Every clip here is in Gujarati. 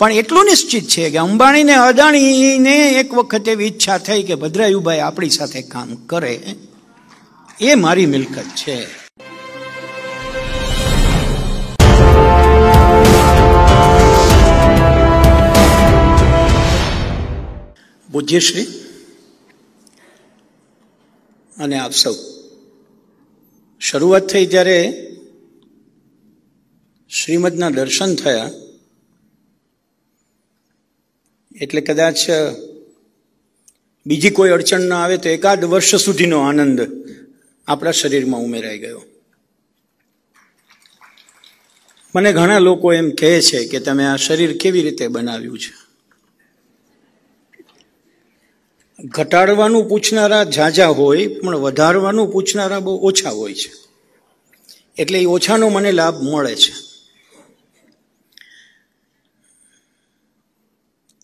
પણ એટલું નિશ્ચિત છે કે અંબાણીને અદાણીને એક વખત એવી ઈચ્છા થઈ કે ભદ્રાયુભાઈ આપણી સાથે કામ કરે એ મારી મિલકત છે પૂજ્યશ્રી અને આપ સૌ શરૂઆત થઈ ત્યારે શ્રીમદના દર્શન થયા એટલે કદાચ બીજી કોઈ અડચણ ન આવે તો એકાદ વર્ષ સુધીનો આનંદ આપણા શરીરમાં ઉમેરાઈ ગયો મને ઘણા લોકો એમ કહે છે કે તમે આ શરીર કેવી રીતે બનાવ્યું છે ઘટાડવાનું પૂછનારા ઝાઝા હોય પણ વધારવાનું પૂછનારા બહુ ઓછા હોય છે એટલે એ ઓછાનો મને લાભ મળે છે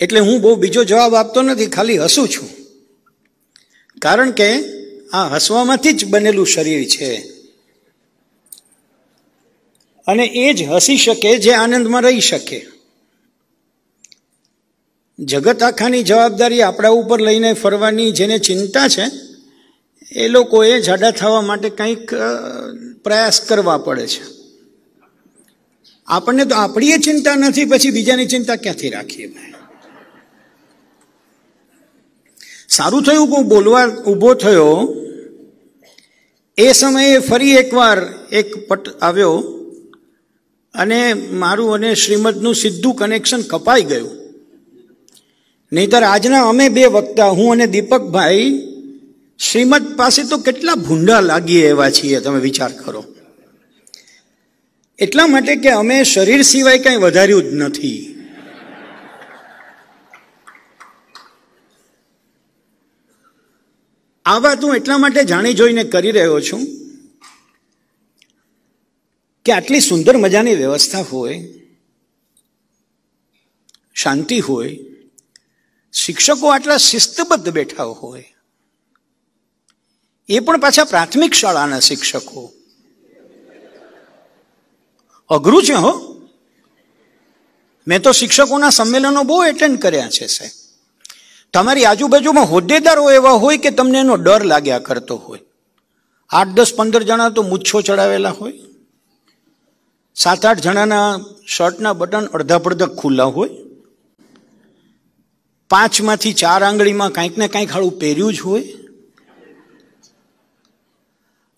એટલે હું બહુ બીજો જવાબ આપતો નથી ખાલી હસું છું કારણ કે આ હસવામાંથી જ બનેલું શરીર છે અને એ જ હસી શકે જે આનંદમાં રહી શકે જગત આખાની જવાબદારી આપણા ઉપર લઈને ફરવાની જેને ચિંતા છે એ લોકોએ જાડા થવા માટે કંઈક પ્રયાસ કરવા પડે છે આપણને તો આપણી ચિંતા નથી પછી બીજાની ચિંતા ક્યાંથી રાખીએ ભાઈ સારું થયું કે હું બોલવા ઊભો થયો એ સમયે ફરી એકવાર એક પટ આવ્યો અને મારું અને શ્રીમદનું સીધું કનેક્શન કપાઈ ગયું નહીતર આજના અમે બે વક્તા હું અને દીપકભાઈ શ્રીમદ પાસે તો કેટલા ભૂંડા લાગીએ એવા છીએ તમે વિચાર કરો એટલા માટે કે અમે શરીર સિવાય કાંઈ વધાર્યું જ નથી આ વાત હું એટલા માટે જાણી જોઈને કરી રહ્યો છું કે આટલી સુંદર મજાની વ્યવસ્થા હોય શાંતિ હોય શિક્ષકો આટલા શિસ્તબદ્ધ બેઠા હોય એ પણ પાછા પ્રાથમિક શાળાના શિક્ષકો અઘરું છે હો મેં તો શિક્ષકોના સંમેલનો બહુ એટેન્ડ કર્યા છે સાહેબ તમારી આજુબાજુમાં હોદ્દેદારો એવા હોય કે તમને એનો ડર લાગ્યા કરતો હોય આઠ દસ પંદર જણા તો મૂછો ચડાવેલા હોય સાત આઠ જણાના શર્ટના બટન અડધા પડધા ખુલ્લા હોય પાંચમાંથી ચાર આંગળીમાં કાંઈક ને કાંઈક હાળું પહેર્યું જ હોય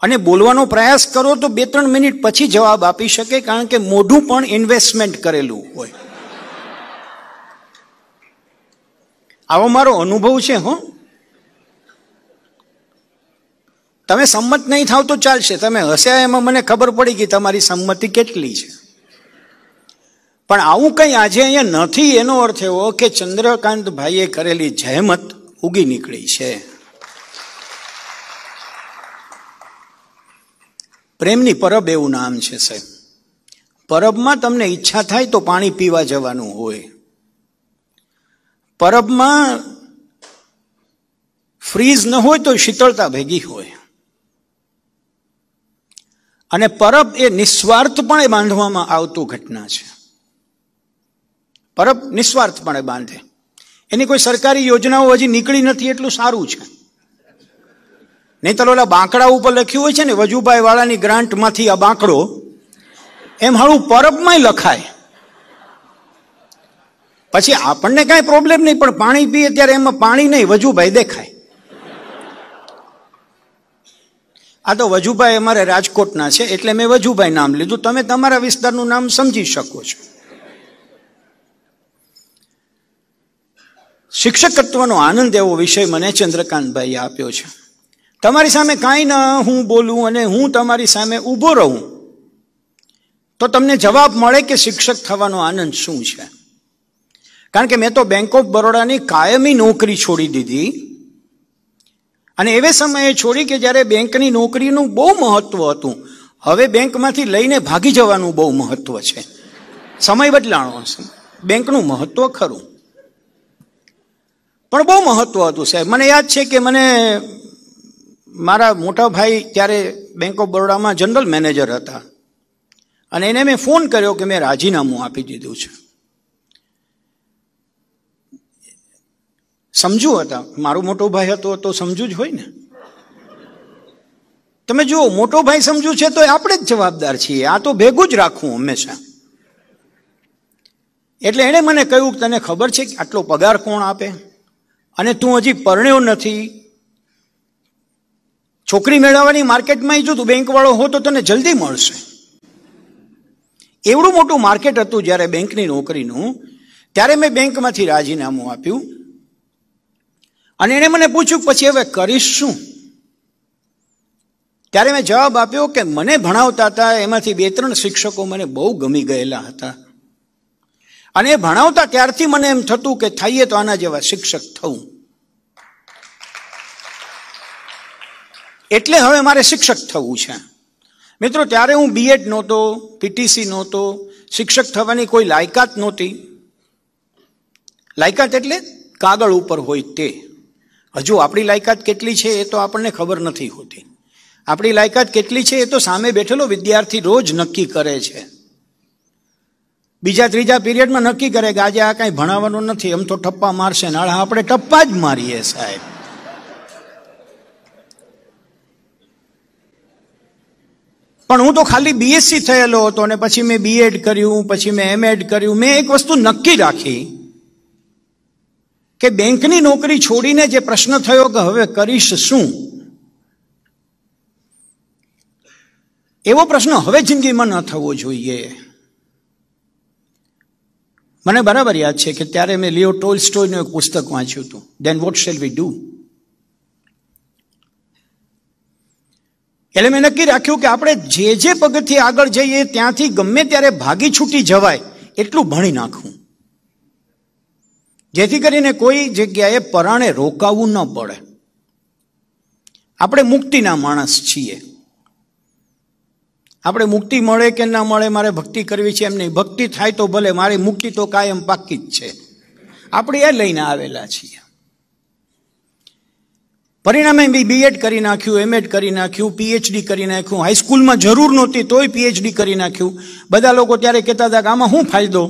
અને બોલવાનો પ્રયાસ કરો તો બે ત્રણ મિનિટ પછી જવાબ આપી શકે કારણ કે મોઢું પણ ઇન્વેસ્ટમેન્ટ કરેલું હોય આવો મારો અનુભવ છે હો તમે સંમત નહીં થાવ તો ચાલશે તમે હસ્યા એમાં મને ખબર પડી કે તમારી સંમતિ કેટલી છે પણ આવું કંઈ આજે અહીંયા નથી એનો અર્થ એવો કે ચંદ્રકાંતભાઈએ કરેલી જહેમત ઉગી નીકળી છે પ્રેમની પરબ એવું નામ છે સાહેબ પરબમાં તમને ઈચ્છા થાય તો પાણી પીવા જવાનું હોય પરબમાં ફ્રીઝ ન હોય તો શીતળતા ભેગી હોય અને પરબ એ નિસ્વાર્થપણે બાંધવામાં આવતું ઘટના છે પરબ નિસ્વાર્થપણે બાંધે એની કોઈ સરકારી યોજનાઓ હજી નીકળી નથી એટલું સારું છે નહીતર ઓલા બાંકડા ઉપર લખ્યું હોય છે ને વજુભાઈ વાળાની ગ્રાન્ટમાંથી આ બાંકડો એમ હાળું પરબમાંય લખાય પછી આપણને કાંઈ પ્રોબ્લેમ નહીં પણ પાણી પીએ ત્યારે એમાં પાણી નહીં વજુભાઈ દેખાય આ તો વજુભાઈ અમારે રાજકોટના છે એટલે મેં વજુભાઈ નામ લીધું તમે તમારા વિસ્તારનું નામ સમજી શકો છો શિક્ષકત્વનો આનંદ એવો વિષય મને ચંદ્રકાંતભાઈએ આપ્યો છે તમારી સામે કાંઈ ન હું બોલું અને હું તમારી સામે ઊભો રહું તો તમને જવાબ મળે કે શિક્ષક થવાનો આનંદ શું છે કારણ કે મેં તો બેંક ઓફ બરોડાની કાયમી નોકરી છોડી દીધી અને એવે સમયે છોડી કે જ્યારે બેંકની નોકરીનું બહુ મહત્વ હતું હવે બેંકમાંથી લઈને ભાગી જવાનું બહુ મહત્વ છે સમય બદલાણો બેંકનું મહત્વ ખરું પણ બહુ મહત્વ હતું સાહેબ મને યાદ છે કે મને મારા મોટા ભાઈ ત્યારે બેંક ઓફ બરોડામાં જનરલ મેનેજર હતા અને એને મેં ફોન કર્યો કે મેં રાજીનામું આપી દીધું છે સમજુ હતા મારો મોટો ભાઈ હતો તો સમજુ જ હોય ને તમે જુઓ મોટો ભાઈ સમજુ છે તો આપણે જ જવાબદાર છીએ આ તો ભેગું જ રાખવું હંમેશા એટલે એણે મને કહ્યું કે તને ખબર છે કે આટલો પગાર કોણ આપે અને તું હજી પરણ્યો નથી છોકરી મેળવવાની માર્કેટમાં જો તું બેંકવાળો હો તો તને જલ્દી મળશે એવડું મોટું માર્કેટ હતું જ્યારે બેંકની નોકરીનું ત્યારે મેં બેંકમાંથી રાજીનામું આપ્યું અને એણે મને પૂછ્યું પછી હવે કરીશ શું ત્યારે મેં જવાબ આપ્યો કે મને ભણાવતા હતા એમાંથી બે ત્રણ શિક્ષકો મને બહુ ગમી ગયેલા હતા અને એ ભણાવતા ત્યારથી મને એમ થતું કે થઈએ તો આના જેવા શિક્ષક થવું એટલે હવે મારે શિક્ષક થવું છે મિત્રો ત્યારે હું બીએડ નહોતો પીટીસી નહોતો શિક્ષક થવાની કોઈ લાયકાત નહોતી લાયકાત એટલે કાગળ ઉપર હોય તે હજુ આપણી લાયકાત કેટલી છે એ તો આપણને ખબર નથી હોતી આપણી લાયકાત કેટલી છે એ તો સામે બેઠેલો વિદ્યાર્થી રોજ નક્કી કરે છે બીજા ત્રીજા પીરિયડમાં નક્કી કરે કે આજે આ કાંઈ ભણાવવાનું નથી એમ તો ઠપ્પા મારશે નાળા આપણે ટપ્પા જ મારીએ સાહેબ પણ હું તો ખાલી બીએસસી થયેલો હતો અને પછી મેં બીએડ કર્યું પછી મેં એમએડ કર્યું મેં એક વસ્તુ નક્કી રાખી કે બેંકની નોકરી છોડીને જે પ્રશ્ન થયો કે હવે કરીશ શું એવો પ્રશ્ન હવે જિંદગીમાં ન થવો જોઈએ મને બરાબર યાદ છે કે ત્યારે મેં લિયો ટોલસ્ટોયનું એક પુસ્તક વાંચ્યું હતું then what shall we do એટલે મેં નક્કી રાખ્યું કે આપણે જે જે પગથી આગળ જઈએ ત્યાંથી ગમે ત્યારે ભાગી છૂટી જવાય એટલું ભણી નાખવું જેથી કરીને કોઈ જગ્યાએ પરાણે રોકાવું ન પડે આપણે મુક્તિના માણસ છીએ આપણે મુક્તિ મળે કે ના મળે મારે ભક્તિ કરવી છે એમ નહીં ભક્તિ થાય તો ભલે મારી મુક્તિ તો કાયમ પાકી જ છે આપણે એ લઈને આવેલા છીએ પરિણામે બી બીએડ કરી નાખ્યું એમએડ કરી નાખ્યું પીએચડી કરી નાખ્યું હાઈસ્કૂલમાં જરૂર નહોતી તોય પીએચડી કરી નાખ્યું બધા લોકો ત્યારે કહેતા હતા કે આમાં શું ફાયદો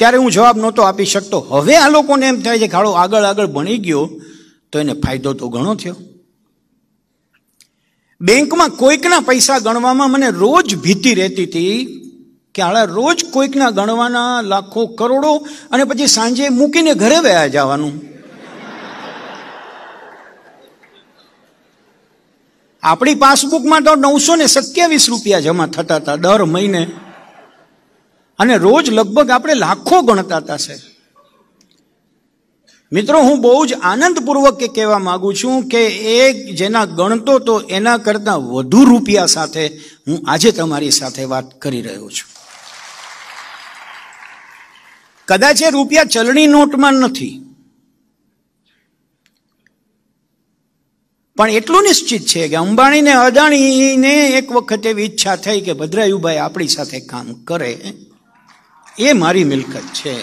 ત્યારે હું જવાબ નહોતો આપી શકતો હવે આ લોકોને એમ થાય છે ખાડો આગળ આગળ ભણી ગયો તો એને ફાયદો તો ઘણો થયો બેંકમાં કોઈકના પૈસા ગણવામાં મને રોજ ભીતી રહેતી હતી કે આળા રોજ કોઈકના ગણવાના લાખો કરોડો અને પછી સાંજે મૂકીને ઘરે વયા જવાનું આપણી પાસબુકમાં તો નવસો ને સત્યાવીસ રૂપિયા જમા થતા હતા દર મહિને અને રોજ લગભગ આપણે લાખો ગણતા હતા સાહેબ મિત્રો હું બહુ જ આનંદપૂર્વક કહેવા માગું છું કે એ જેના ગણતો તો એના કરતાં વધુ રૂપિયા સાથે હું આજે તમારી સાથે વાત કરી રહ્યો છું કદાચ એ રૂપિયા ચલણી નોટમાં નથી પણ એટલું નિશ્ચિત છે કે અંબાણીને અદાણીને એક વખત એવી ઈચ્છા થઈ કે ભદ્રાયુભાઈ આપણી સાથે કામ કરે એ મારી મિલકત છે